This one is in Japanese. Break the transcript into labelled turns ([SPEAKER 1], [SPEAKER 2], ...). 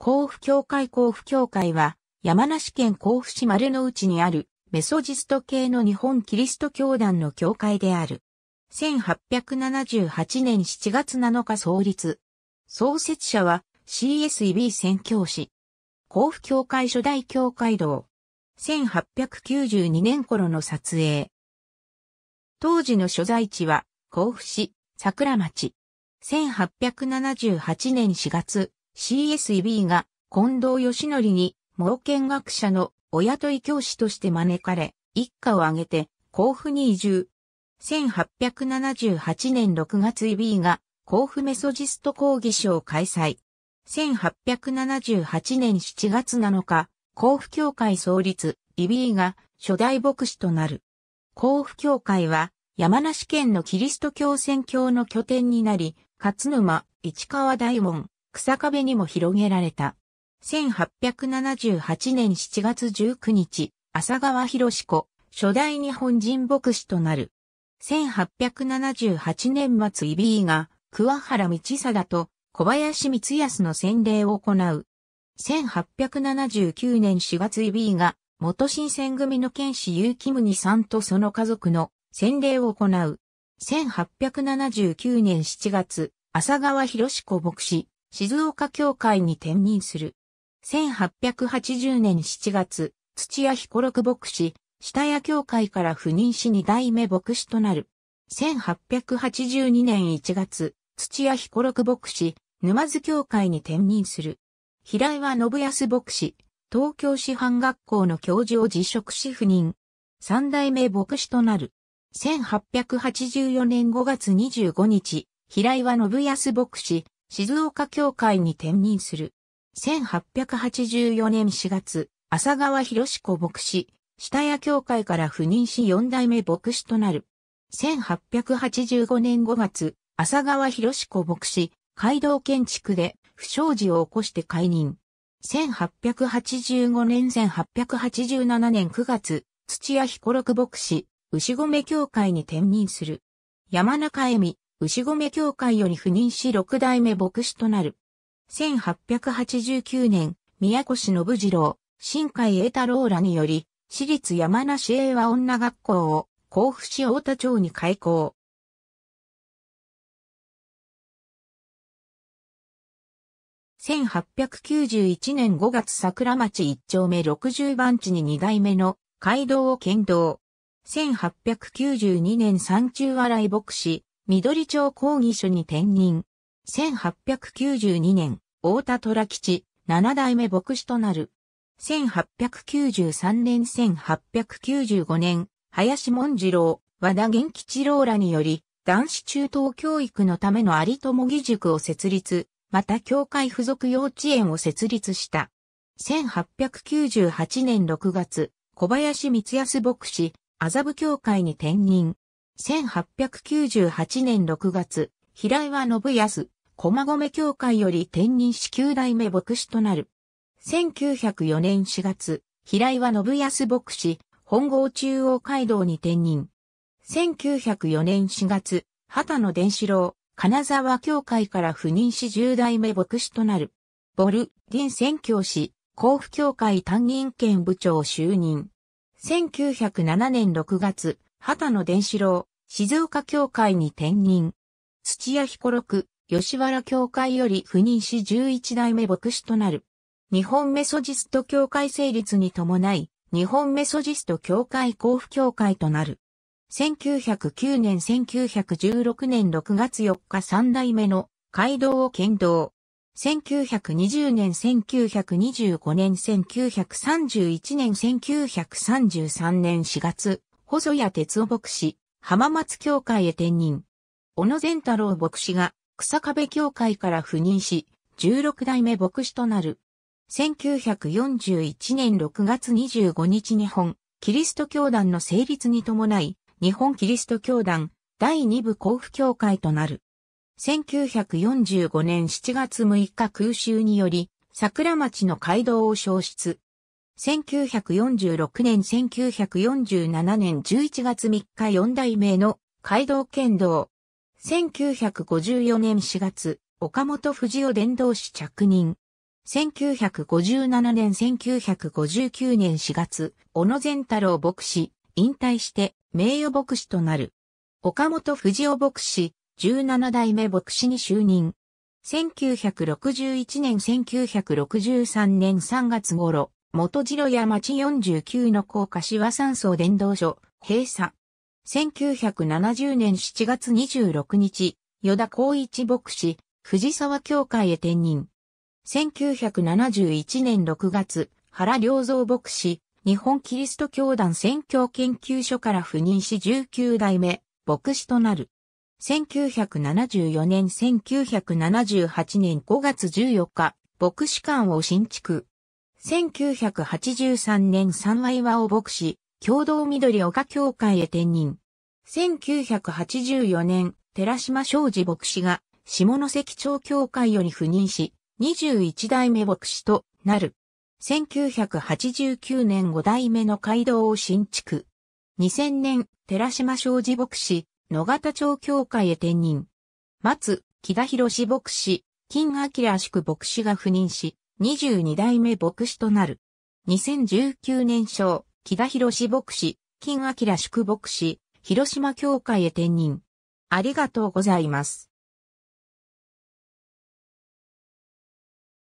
[SPEAKER 1] 甲府教会甲府教会は、山梨県甲府市丸の内にある、メソジスト系の日本キリスト教団の教会である。1878年7月7日創立。創設者は CSEB 宣教師。甲府教会初代教会堂。1892年頃の撮影。当時の所在地は甲府市桜町。1878年4月、CS e b が近藤義則に盲見学者の親とい教師として招かれ、一家を挙げて甲府に移住。1878年6月イビーが甲府メソジスト講義所を開催。1878年7月7日、甲府協会創立、イビーが初代牧師となる。甲府協会は山梨県のキリスト教宣教の拠点になり、勝沼、市川大門、草壁にも広げられた。1878年7月19日、浅川博子、初代日本人牧師となる。1878年末イビーが桑原道貞と小林光康の洗礼を行う。1879年4月イビーが元新選組の剣士結城宗さんとその家族の洗礼を行う。1879年7月、浅川博子牧師、静岡教会に転任する。1880年7月、土屋彦六牧師、下屋教会から赴任し二代目牧師となる。1882年1月、土屋彦六牧師、沼津教会に転任する。平岩信康牧師、東京師範学校の教授を辞職し赴任。三代目牧師となる。1884年5月25日、平岩信康牧師、静岡教会に転任する。1884年4月、浅川博子牧師、下屋教会から赴任し4代目牧師となる。1885年5月、浅川博子牧師、街道建築で不祥事を起こして解任。1885年1887年9月、土屋彦六牧師、牛込教会に転任する。山中恵美、牛込教会より赴任し六代目牧師となる。1889年、宮越信次郎、新海栄太郎らにより、私立山梨英和女学校を甲府市太田町に開校。1891年5月桜町一丁目60番地に二代目の街道を県道。1892年山中洗い牧師、緑町講義所に転任。1892年、大田虎吉、七代目牧師となる。1893年1895年、林文次郎、和田元吉郎らにより、男子中等教育のための有友義塾を設立、また教会附属幼稚園を設立した。1898年6月、小林光康牧師、麻布教会に転任。1898年6月、平岩信康、駒込教会より転任し9代目牧師となる。1904年4月、平岩信康牧師、本郷中央街道に転任。1904年4月、畑野伝四郎、金沢教会から赴任し10代目牧師となる。ボル、ディン宣教師、甲府教会担任兼部長就任。1907年6月、畑野伝四郎、静岡教会に転任。土屋彦六、吉原教会より赴任し11代目牧師となる。日本メソジスト教会成立に伴い、日本メソジスト教会交付教会となる。1909年1916年6月4日3代目の街道を剣道。1920年1925年1931年1933年4月、細谷哲夫牧師、浜松教会へ転任。小野善太郎牧師が草壁教会から赴任し、16代目牧師となる。1941年6月25日日本、キリスト教団の成立に伴い、日本キリスト教団第2部交付教会となる。1945年7月6日空襲により、桜町の街道を消失。1946年1947年11月3日4代目の街道剣道。1954年4月、岡本藤夫伝道師着任。1957年1959年4月、小野善太郎牧師、引退して名誉牧師となる。岡本藤夫牧師、17代目牧師に就任。1961年1963年3月頃、元城屋町49の高架市山荘伝道所、閉鎖。1970年7月26日、与田光一牧師、藤沢教会へ転任。1971年6月、原良造牧師、日本キリスト教団宣教研究所から赴任し19代目、牧師となる。1974年1978年5月14日、牧師館を新築。1983年三和岩を牧師、共同緑岡協会へ転任。1984年、寺島正治牧師が下関町協会より赴任し、21代目牧師となる。1989年5代目の街道を新築。2000年、寺島正治牧師、野方町協会へ転任。松、木田博士牧師、金明宿牧師が赴任し、22代目牧師となる。2019年賞、木田博士牧師、金明宿牧師、広島教会へ転任。ありがとうございます。